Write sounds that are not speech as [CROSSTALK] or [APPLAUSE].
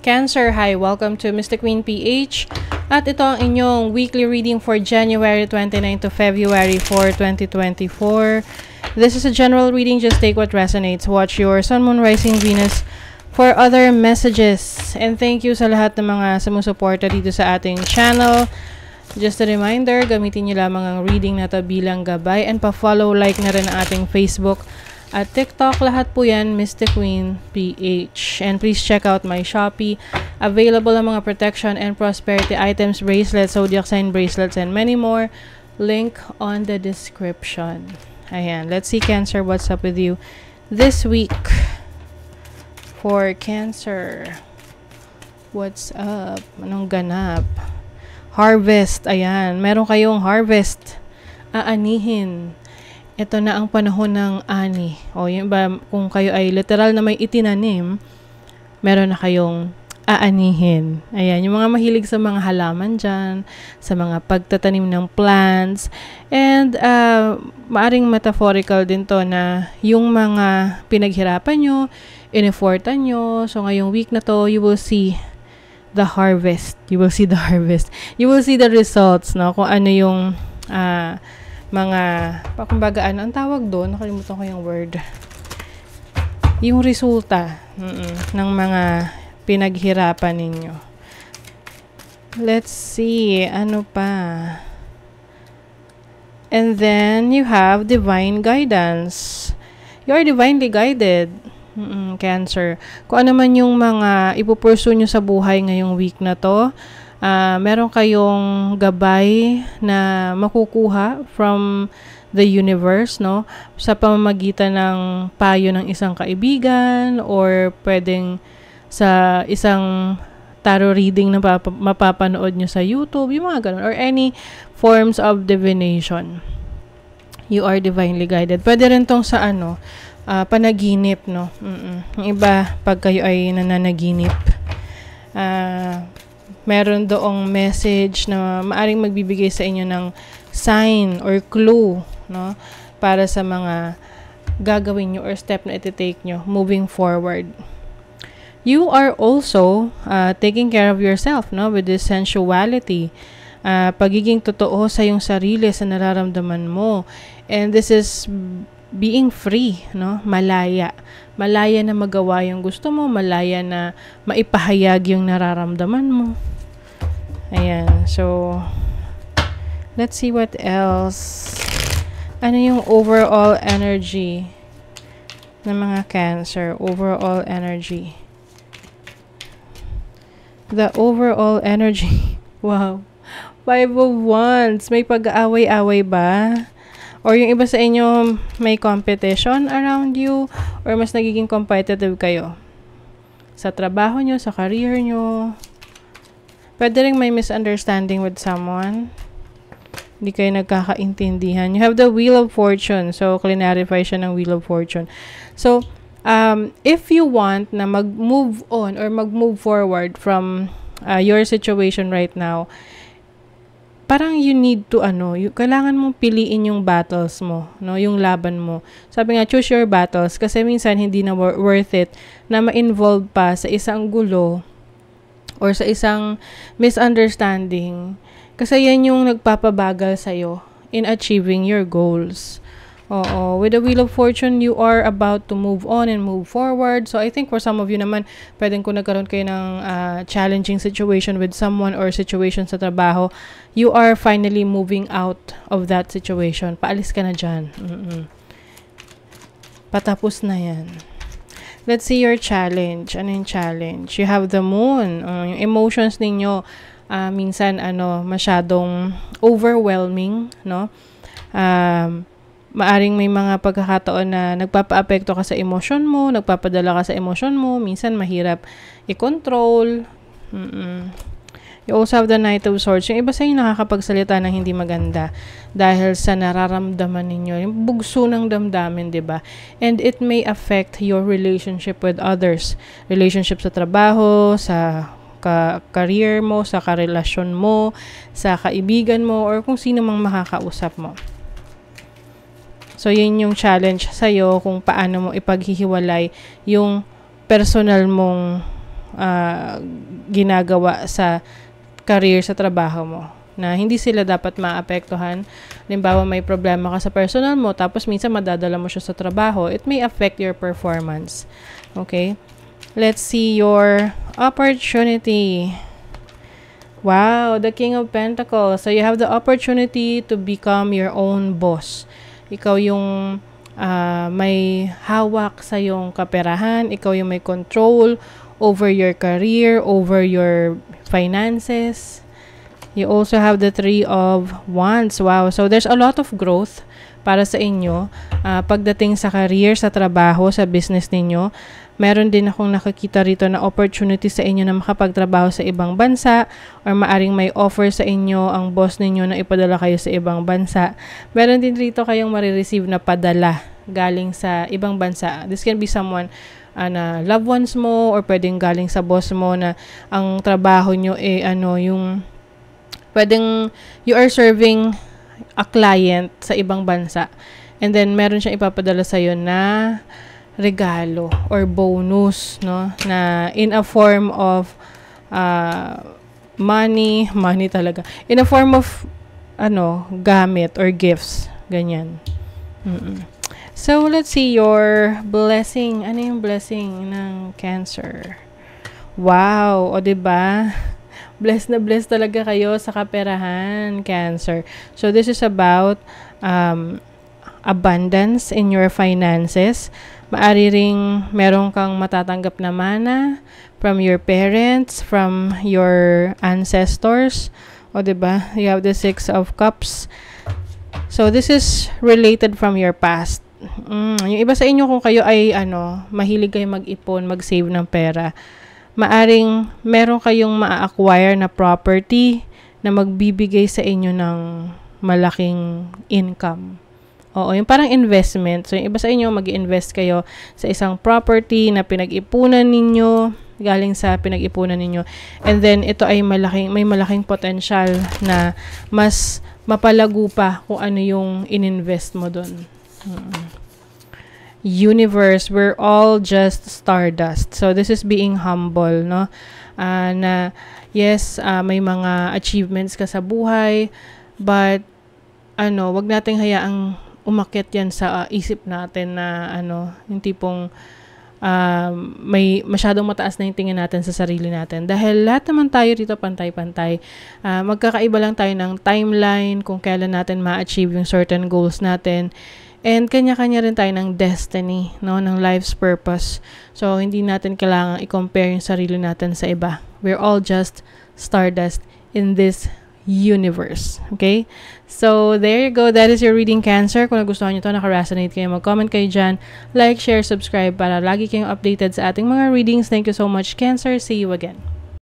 Cancer, hi! Welcome to Mr. Queen PH. At ito ang inyong weekly reading for January 29 to February 4, 2024. This is a general reading. Just take what resonates. Watch your Sun, Moon, Rising, Venus for other messages. And thank you sa lahat ng mga sumusuporta dito sa ating channel. Just a reminder, gamitin niyo lamang ang reading na to bilang gabay and pa-follow like na rin ang ating Facebook at TikTok. Lahat po yan, Mystic Queen PH. And please check out my Shopee. Available ang mga protection and prosperity items, bracelets, zodiac sign bracelets, and many more. Link on the description. Ayan. Let's see, Cancer, what's up with you this week for Cancer. What's up? Anong ganap? Harvest. Ayan. Meron kayong harvest. Aanihin ito na ang panahon ng ani. O yun ba, kung kayo ay literal na may itinanim, meron na kayong aanihin. Ayan, yung mga mahilig sa mga halaman dyan, sa mga pagtatanim ng plants. And uh, maaring metaphorical din to na yung mga pinaghirapan nyo, inefortan nyo. So ngayong week na to, you will see the harvest. You will see the harvest. You will see the results, no? Kung ano yung uh, mga, kumbaga ano, ang tawag doon, nakalimutan ko yung word. Yung resulta mm, ng mga pinaghirapan ninyo. Let's see, ano pa? And then, you have divine guidance. You are divinely guided. Mm-mm, cancer. Kung ano man yung mga ipupurso nyo sa buhay ngayong week na to, uh, meron kayong gabay na makukuha from the universe, no? Sa pamamagitan ng payo ng isang kaibigan or pwedeng sa isang tarot reading na mapapanood nyo sa YouTube, yung mga ganun, or any forms of divination. You are divinely guided. Pwede rin tong sa ano, uh, panaginip, no? Mm-mm. Yung iba, pag kayo ay nananaginip, uh, meron doong message na maaring magbibigay sa inyo ng sign or clue, no? Para sa mga gagawin nyo or step na iti-take nyo moving forward. You are also uh, taking care of yourself, no? With this sensuality. Uh, pagiging totoo sa iyong sarili, sa nararamdaman mo. And this is being free, no? Malaya. Malaya na magawa yung gusto mo, malaya na maipahayag yung nararamdaman mo. Ayan. So, let's see what else. Ano yung overall energy ng mga cancer? Overall energy. The overall energy. [LAUGHS] wow. Five of Wands. May pag-aaway-away ba? Or yung iba sa inyo may competition around you or mas nagiging competitive kayo sa trabaho nyo, sa career nyo. Pwede rin may misunderstanding with someone. Hindi kayo nagkakaintindihan. You have the Wheel of Fortune. So, clarify siya ng Wheel of Fortune. So, um, if you want na mag-move on or mag-move forward from uh, your situation right now, parang you need to ano, you, kailangan mong piliin yung battles mo, no, yung laban mo. Sabi nga choose your battles kasi minsan hindi na wor- worth it na ma-involve pa sa isang gulo or sa isang misunderstanding kasi yan yung nagpapabagal sa in achieving your goals. Oo. With the Wheel of Fortune, you are about to move on and move forward. So, I think for some of you naman, pwedeng kung nagkaroon kayo ng uh, challenging situation with someone or situation sa trabaho, you are finally moving out of that situation. Paalis ka na dyan. Mm-mm. Patapos na yan. Let's see your challenge. Ano yung challenge? You have the moon. Uh, yung emotions ninyo, uh, minsan, ano, masyadong overwhelming, no? Um, maaring may mga pagkakataon na nagpapaapekto ka sa emosyon mo, nagpapadala ka sa emosyon mo, minsan mahirap i-control. Mm-mm. You also have the Knight of Swords. Yung iba sa inyo nakakapagsalita ng hindi maganda dahil sa nararamdaman ninyo. Yung bugso ng damdamin, di ba? And it may affect your relationship with others. Relationship sa trabaho, sa ka career mo, sa karelasyon mo, sa kaibigan mo, or kung sino mang makakausap mo. So, yun yung challenge sa'yo kung paano mo ipaghihiwalay yung personal mong uh, ginagawa sa career sa trabaho mo na hindi sila dapat maapektuhan. Halimbawa, may problema ka sa personal mo, tapos minsan madadala mo siya sa trabaho, it may affect your performance. Okay? Let's see your opportunity. Wow, the King of Pentacles. So you have the opportunity to become your own boss ikaw yung uh, may hawak sa yung kaperahan, ikaw yung may control over your career, over your finances. You also have the three of wands. Wow. So there's a lot of growth para sa inyo uh, pagdating sa career, sa trabaho, sa business ninyo. Meron din akong nakikita rito na opportunity sa inyo na makapagtrabaho sa ibang bansa or maaring may offer sa inyo ang boss ninyo na ipadala kayo sa ibang bansa. Meron din rito kayong marireceive na padala galing sa ibang bansa. This can be someone uh, na loved ones mo or pwedeng galing sa boss mo na ang trabaho nyo eh ano yung pwedeng you are serving a client sa ibang bansa. And then, meron siyang ipapadala sa sa'yo na regalo or bonus, no? Na in a form of uh, money, money talaga. In a form of, ano, gamit or gifts. Ganyan. Mm-mm. So, let's see your blessing. Ano yung blessing ng cancer? Wow! O, ba blessed na blessed talaga kayo sa kaperahan, Cancer. So this is about um, abundance in your finances. Maari ring meron kang matatanggap na mana from your parents, from your ancestors. O, di ba You have the Six of Cups. So, this is related from your past. Mm, yung iba sa inyo kung kayo ay ano, mahilig kayo mag-ipon, mag-save ng pera maaring meron kayong ma-acquire na property na magbibigay sa inyo ng malaking income. Oo, yung parang investment. So, yung iba sa inyo, mag invest kayo sa isang property na pinag-ipunan ninyo, galing sa pinag-ipunan ninyo. And then, ito ay malaking, may malaking potential na mas mapalago pa kung ano yung ininvest mo doon. Hmm universe, we're all just stardust. So, this is being humble, no? Uh, na, yes, uh, may mga achievements ka sa buhay, but, ano, wag nating hayaang umakyat yan sa uh, isip natin na, ano, yung tipong, uh, may masyadong mataas na yung tingin natin sa sarili natin. Dahil lahat naman tayo rito pantay-pantay. Uh, magkakaiba lang tayo ng timeline kung kailan natin ma-achieve yung certain goals natin. And kanya-kanya rin tayo ng destiny, no, ng life's purpose. So hindi natin kailangan i-compare yung sarili natin sa iba. We're all just stardust in this universe. Okay? So, there you go. That is your reading cancer. Kung nagustuhan nyo to, nakaresonate kayo, mag-comment kayo dyan. Like, share, subscribe para lagi kayong updated sa ating mga readings. Thank you so much, Cancer. See you again.